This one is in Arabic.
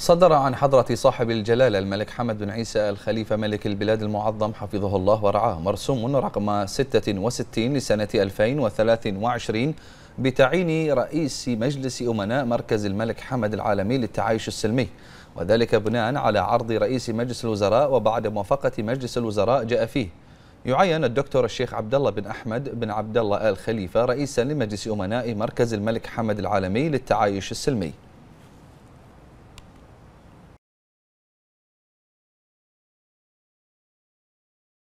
صدر عن حضرة صاحب الجلالة الملك حمد بن عيسى الخليفة ملك البلاد المعظم حفظه الله ورعاه مرسوم رقم 66 لسنة 2023 بتعيين رئيس مجلس أمناء مركز الملك حمد العالمي للتعايش السلمي وذلك بناء على عرض رئيس مجلس الوزراء وبعد موافقة مجلس الوزراء جاء فيه يعين الدكتور الشيخ عبد الله بن احمد بن عبد الله ال خليفه رئيسا لمجلس امناء مركز الملك حمد العالمي للتعايش السلمي